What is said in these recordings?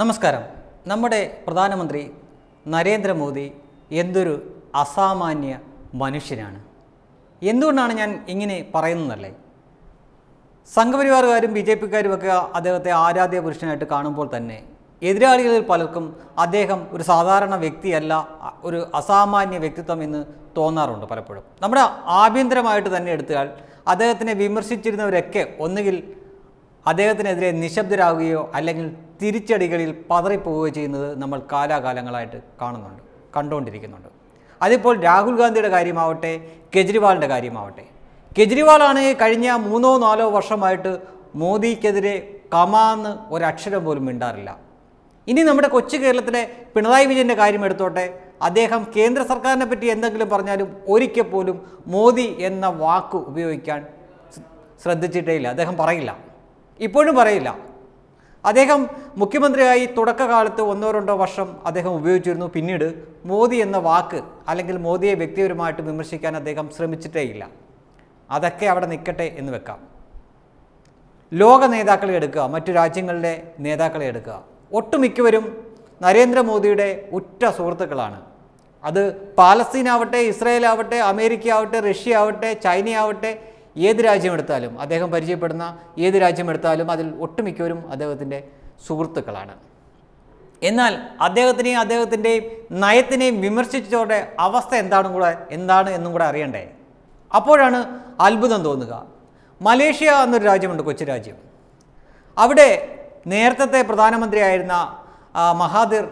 നമസ്കാരം നമ്മുടെ പ്രധാനമന്ത്രി നരേന്ദ്രമോദി എന്തൊരു അസാമാന്യ മനുഷ്യനാണ് എന്തുകൊണ്ടാണ് ഞാൻ ഇങ്ങനെ പറയുന്നതല്ലേ സംഘപരിവാറുകാരും ബി ജെ പിക്കാരും ഒക്കെ അദ്ദേഹത്തെ ആരാധ്യ പുരുഷനായിട്ട് കാണുമ്പോൾ തന്നെ എതിരാളികളിൽ പലർക്കും അദ്ദേഹം ഒരു സാധാരണ വ്യക്തിയല്ല ഒരു അസാമാന്യ വ്യക്തിത്വം എന്ന് തോന്നാറുണ്ട് പലപ്പോഴും നമ്മുടെ ആഭ്യന്തരമായിട്ട് തന്നെ എടുത്താൽ അദ്ദേഹത്തിനെ വിമർശിച്ചിരുന്നവരൊക്കെ ഒന്നുകിൽ അദ്ദേഹത്തിനെതിരെ നിശബ്ദരാകുകയോ അല്ലെങ്കിൽ തിരിച്ചടികളിൽ പതറിപ്പോവുകയോ ചെയ്യുന്നത് നമ്മൾ കാലാകാലങ്ങളായിട്ട് കാണുന്നുണ്ട് കണ്ടുകൊണ്ടിരിക്കുന്നുണ്ട് അതിപ്പോൾ രാഹുൽ ഗാന്ധിയുടെ കാര്യമാവട്ടെ കെജ്രിവാളിൻ്റെ കാര്യമാവട്ടെ കെജ്രിവാളാണ് കഴിഞ്ഞ മൂന്നോ നാലോ വർഷമായിട്ട് മോദിക്കെതിരെ കമാന്ന് ഒരക്ഷരം പോലും മിണ്ടാറില്ല ഇനി നമ്മുടെ കൊച്ചു കേരളത്തിലെ പിണറായി വിജയൻ്റെ കാര്യം എടുത്തോട്ടെ അദ്ദേഹം കേന്ദ്ര സർക്കാരിനെ പറ്റി എന്തെങ്കിലും പറഞ്ഞാലും ഒരിക്കൽ പോലും മോദി എന്ന വാക്ക് ഉപയോഗിക്കാൻ ശ്രദ്ധിച്ചിട്ടേ ഇല്ല അദ്ദേഹം പറയില്ല ഇപ്പോഴും പറയില്ല അദ്ദേഹം മുഖ്യമന്ത്രിയായി തുടക്കകാലത്ത് ഒന്നോ രണ്ടോ വർഷം അദ്ദേഹം ഉപയോഗിച്ചിരുന്നു പിന്നീട് മോദി എന്ന വാക്ക് അല്ലെങ്കിൽ മോദിയെ വ്യക്തിപരമായിട്ട് വിമർശിക്കാൻ അദ്ദേഹം ശ്രമിച്ചിട്ടേയില്ല അതൊക്കെ അവിടെ നിൽക്കട്ടെ എന്ന് വെക്കാം ലോക നേതാക്കളെ എടുക്കുക മറ്റു രാജ്യങ്ങളിലെ നേതാക്കളെ എടുക്കുക ഒട്ടുമിക്കവരും നരേന്ദ്രമോദിയുടെ ഉറ്റ സുഹൃത്തുക്കളാണ് അത് പാലസ്തീനാവട്ടെ ആവട്ടെ അമേരിക്ക ആവട്ടെ റഷ്യ ആവട്ടെ ചൈനയാവട്ടെ ഏത് രാജ്യമെടുത്താലും അദ്ദേഹം പരിചയപ്പെടുന്ന ഏത് രാജ്യമെടുത്താലും അതിൽ ഒട്ടുമിക്കവരും അദ്ദേഹത്തിൻ്റെ സുഹൃത്തുക്കളാണ് എന്നാൽ അദ്ദേഹത്തിനെയും അദ്ദേഹത്തിൻ്റെയും നയത്തിനെയും വിമർശിച്ചവരുടെ അവസ്ഥ എന്താണും കൂടെ എന്താണ് എന്നും കൂടെ അറിയണ്ടേ അപ്പോഴാണ് അത്ഭുതം തോന്നുക മലേഷ്യ എന്നൊരു രാജ്യമുണ്ട് കൊച്ചു രാജ്യം അവിടെ നേരത്തെ പ്രധാനമന്ത്രിയായിരുന്ന മഹാദിർ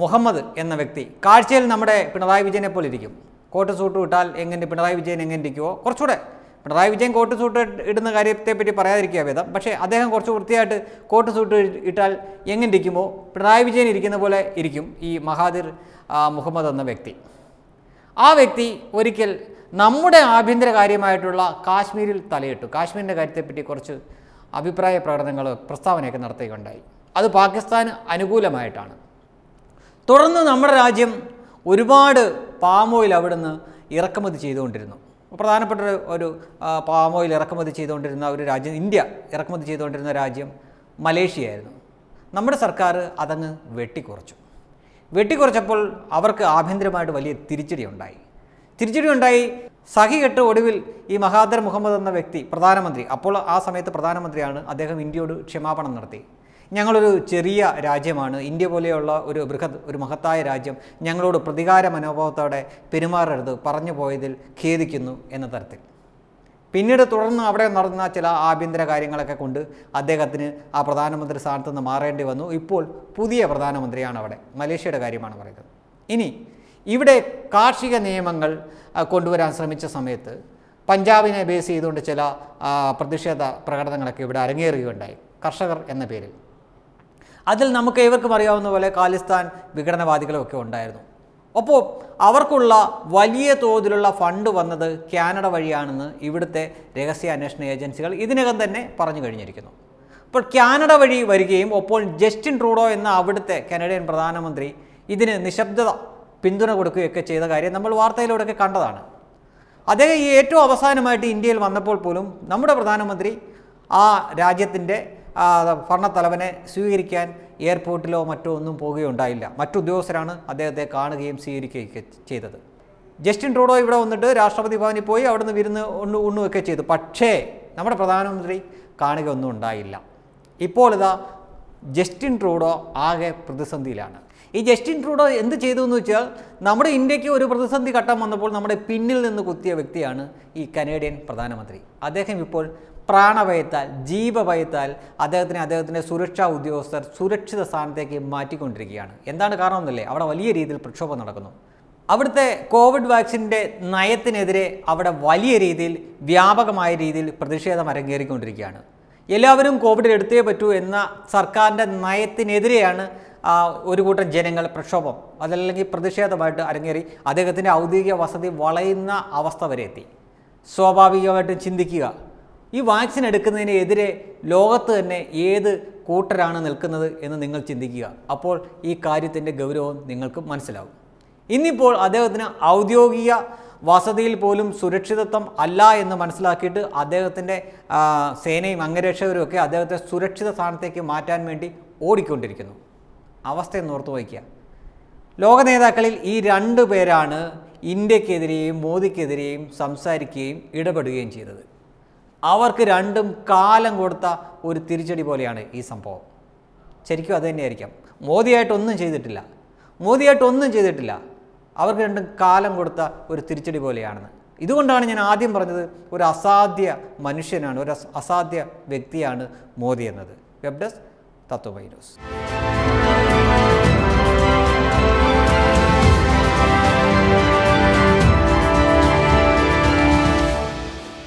മുഹമ്മദ് എന്ന വ്യക്തി കാഴ്ചയിൽ നമ്മുടെ പിണറായി വിജയനെ പോലെ ഇരിക്കും കോട്ട് സൂട്ട് വിട്ടാൽ എങ്ങനെ പിണറായി വിജയൻ എങ്ങനെ ഇരിക്കുമോ കുറച്ചുകൂടെ പിണറായി വിജയൻ കോട്ട് സൂട്ട് ഇടുന്ന കാര്യത്തെപ്പറ്റി പറയാതിരിക്കുക വേദം പക്ഷേ അദ്ദേഹം കുറച്ച് വൃത്തിയായിട്ട് കോട്ട് സൂട്ട് ഇട്ടാൽ എങ്ങനെ ഇരിക്കുമോ പിണറായി വിജയൻ ഇരിക്കുന്ന പോലെ ഇരിക്കും ഈ മഹാദിർ മുഹമ്മദ് എന്ന വ്യക്തി ആ വ്യക്തി ഒരിക്കൽ നമ്മുടെ ആഭ്യന്തര കാര്യമായിട്ടുള്ള കാശ്മീരിൽ തലയിട്ടു കാശ്മീരിൻ്റെ കാര്യത്തെപ്പറ്റി കുറച്ച് അഭിപ്രായ പ്രകടനങ്ങൾ പ്രസ്താവനയൊക്കെ നടത്തുകയുണ്ടായി അത് പാകിസ്ഥാന് അനുകൂലമായിട്ടാണ് തുടർന്ന് നമ്മുടെ രാജ്യം ഒരുപാട് പാമോയിൽ അവിടുന്ന് ഇറക്കുമതി ചെയ്തുകൊണ്ടിരുന്നു പ്രധാനപ്പെട്ട ഒരു പാം ഓയിൽ ഇറക്കുമതി ചെയ്തുകൊണ്ടിരുന്ന ഒരു രാജ്യം ഇന്ത്യ ഇറക്കുമതി ചെയ്തുകൊണ്ടിരുന്ന രാജ്യം മലേഷ്യ ആയിരുന്നു നമ്മുടെ സർക്കാർ അതങ്ങ് വെട്ടിക്കുറച്ചു വെട്ടിക്കുറച്ചപ്പോൾ അവർക്ക് ആഭ്യന്തരമായിട്ട് വലിയ തിരിച്ചടി ഉണ്ടായി തിരിച്ചടി ഉണ്ടായി സഖി കെട്ട് ഒടുവിൽ ഈ മഹാദർ മുഹമ്മദ് എന്ന വ്യക്തി പ്രധാനമന്ത്രി അപ്പോൾ ആ സമയത്ത് പ്രധാനമന്ത്രിയാണ് അദ്ദേഹം ഇന്ത്യയോട് ക്ഷമാപണം നടത്തി ഞങ്ങളൊരു ചെറിയ രാജ്യമാണ് ഇന്ത്യ പോലെയുള്ള ഒരു ബൃഹത് ഒരു മഹത്തായ രാജ്യം ഞങ്ങളോട് പ്രതികാര മനോഭാവത്തോടെ പെരുമാറരുത് പറഞ്ഞു പോയതിൽ ഖേദിക്കുന്നു എന്ന തരത്തിൽ പിന്നീട് തുടർന്ന് അവിടെ നടന്ന ചില ആഭ്യന്തര കാര്യങ്ങളൊക്കെ കൊണ്ട് അദ്ദേഹത്തിന് ആ പ്രധാനമന്ത്രി സ്ഥാനത്ത് നിന്ന് മാറേണ്ടി വന്നു ഇപ്പോൾ പുതിയ പ്രധാനമന്ത്രിയാണ് അവിടെ മലേഷ്യയുടെ കാര്യമാണ് പറയുന്നത് ഇനി ഇവിടെ കാർഷിക നിയമങ്ങൾ കൊണ്ടുവരാൻ ശ്രമിച്ച സമയത്ത് പഞ്ചാബിനെ ബേസ് ചെയ്തുകൊണ്ട് ചില പ്രതിഷേധ പ്രകടനങ്ങളൊക്കെ ഇവിടെ അരങ്ങേറുകയുണ്ടായി കർഷകർ എന്ന പേരിൽ അതിൽ നമുക്ക് ഏവർക്കും അറിയാവുന്ന പോലെ ഖാലിസ്ഥാൻ വിഘടനവാദികളൊക്കെ ഉണ്ടായിരുന്നു അപ്പോൾ അവർക്കുള്ള വലിയ തോതിലുള്ള ഫണ്ട് വന്നത് കാനഡ വഴിയാണെന്ന് ഇവിടുത്തെ രഹസ്യ അന്വേഷണ ഏജൻസികൾ ഇതിനകം തന്നെ പറഞ്ഞു കഴിഞ്ഞിരിക്കുന്നു അപ്പോൾ കാനഡ വഴി വരികയും അപ്പോൾ ജസ്റ്റിൻ ട്രൂഡോ എന്ന അവിടുത്തെ കാനഡിയൻ പ്രധാനമന്ത്രി ഇതിന് നിശബ്ദത പിന്തുണ കൊടുക്കുകയൊക്കെ ചെയ്ത കാര്യം നമ്മൾ വാർത്തയിലൂടെയൊക്കെ കണ്ടതാണ് അദ്ദേഹം ഈ ഏറ്റവും അവസാനമായിട്ട് ഇന്ത്യയിൽ വന്നപ്പോൾ പോലും നമ്മുടെ പ്രധാനമന്ത്രി ആ രാജ്യത്തിൻ്റെ ഭരണത്തലവനെ സ്വീകരിക്കാൻ എയർപോർട്ടിലോ മറ്റോ ഒന്നും പോകുകയുണ്ടായില്ല മറ്റുദ്യോഗസ്ഥരാണ് അദ്ദേഹത്തെ കാണുകയും സ്വീകരിക്കുകയൊക്കെ ചെയ്തത് ജസ്റ്റിൻ ട്രൂഡോ ഇവിടെ വന്നിട്ട് രാഷ്ട്രപതി ഭവനിൽ പോയി നിന്ന് വിരുന്ന് ഉണ്ണു ഉണ്ണുമൊക്കെ ചെയ്തു പക്ഷേ നമ്മുടെ പ്രധാനമന്ത്രി കാണുകയൊന്നും ഉണ്ടായില്ല ഇപ്പോൾ ഇതാ ജസ്റ്റിൻ ട്രൂഡോ ആകെ പ്രതിസന്ധിയിലാണ് ഈ ജസ്റ്റിൻ ട്രൂഡോ എന്ത് ചെയ്തു എന്ന് വെച്ചാൽ നമ്മുടെ ഇന്ത്യക്ക് ഒരു പ്രതിസന്ധി ഘട്ടം വന്നപ്പോൾ നമ്മുടെ പിന്നിൽ നിന്ന് കുത്തിയ വ്യക്തിയാണ് ഈ കനേഡിയൻ പ്രധാനമന്ത്രി അദ്ദേഹം ഇപ്പോൾ പ്രാണഭയത്താൽ ജീവഭയത്താൽ അദ്ദേഹത്തിന് അദ്ദേഹത്തിൻ്റെ സുരക്ഷാ ഉദ്യോഗസ്ഥർ സുരക്ഷിത സ്ഥാനത്തേക്ക് മാറ്റിക്കൊണ്ടിരിക്കുകയാണ് എന്താണ് കാരണമെന്നല്ലേ അവിടെ വലിയ രീതിയിൽ പ്രക്ഷോഭം നടക്കുന്നു അവിടുത്തെ കോവിഡ് വാക്സിൻ്റെ നയത്തിനെതിരെ അവിടെ വലിയ രീതിയിൽ വ്യാപകമായ രീതിയിൽ പ്രതിഷേധം അരങ്ങേറിക്കൊണ്ടിരിക്കുകയാണ് എല്ലാവരും കോവിഡ് എടുത്തേ പറ്റൂ എന്ന സർക്കാരിൻ്റെ നയത്തിനെതിരെയാണ് ഒരു കൂട്ടം ജനങ്ങൾ പ്രക്ഷോഭം അതല്ലെങ്കിൽ പ്രതിഷേധമായിട്ട് അരങ്ങേറി അദ്ദേഹത്തിൻ്റെ ഔദ്യോഗിക വസതി വളയുന്ന അവസ്ഥ വരെ എത്തി സ്വാഭാവികമായിട്ടും ചിന്തിക്കുക ഈ വാക്സിൻ എടുക്കുന്നതിനെതിരെ ലോകത്ത് തന്നെ ഏത് കൂട്ടരാണ് നിൽക്കുന്നത് എന്ന് നിങ്ങൾ ചിന്തിക്കുക അപ്പോൾ ഈ കാര്യത്തിൻ്റെ ഗൗരവം നിങ്ങൾക്ക് മനസ്സിലാകും ഇന്നിപ്പോൾ അദ്ദേഹത്തിന് ഔദ്യോഗിക വസതിയിൽ പോലും സുരക്ഷിതത്വം അല്ല എന്ന് മനസ്സിലാക്കിയിട്ട് അദ്ദേഹത്തിൻ്റെ സേനയും അംഗരക്ഷകരും ഒക്കെ അദ്ദേഹത്തെ സുരക്ഷിത സ്ഥാനത്തേക്ക് മാറ്റാൻ വേണ്ടി ഓടിക്കൊണ്ടിരിക്കുന്നു എന്ന് ഓർത്തു വയ്ക്കുക ലോക നേതാക്കളിൽ ഈ രണ്ട് പേരാണ് ഇന്ത്യക്കെതിരെയും മോദിക്കെതിരെയും സംസാരിക്കുകയും ഇടപെടുകയും ചെയ്തത് അവർക്ക് രണ്ടും കാലം കൊടുത്ത ഒരു തിരിച്ചടി പോലെയാണ് ഈ സംഭവം ശരിക്കും അത് തന്നെയായിരിക്കാം മോദിയായിട്ടൊന്നും ചെയ്തിട്ടില്ല മോദിയായിട്ടൊന്നും ചെയ്തിട്ടില്ല അവർക്ക് രണ്ടും കാലം കൊടുത്ത ഒരു തിരിച്ചടി പോലെയാണെന്ന് ഇതുകൊണ്ടാണ് ഞാൻ ആദ്യം പറഞ്ഞത് ഒരു അസാധ്യ മനുഷ്യനാണ് ഒരു അസാധ്യ വ്യക്തിയാണ് മോദി എന്നത് വെബ് ഡെസ്ക് തത്വമൈ ന്യൂസ്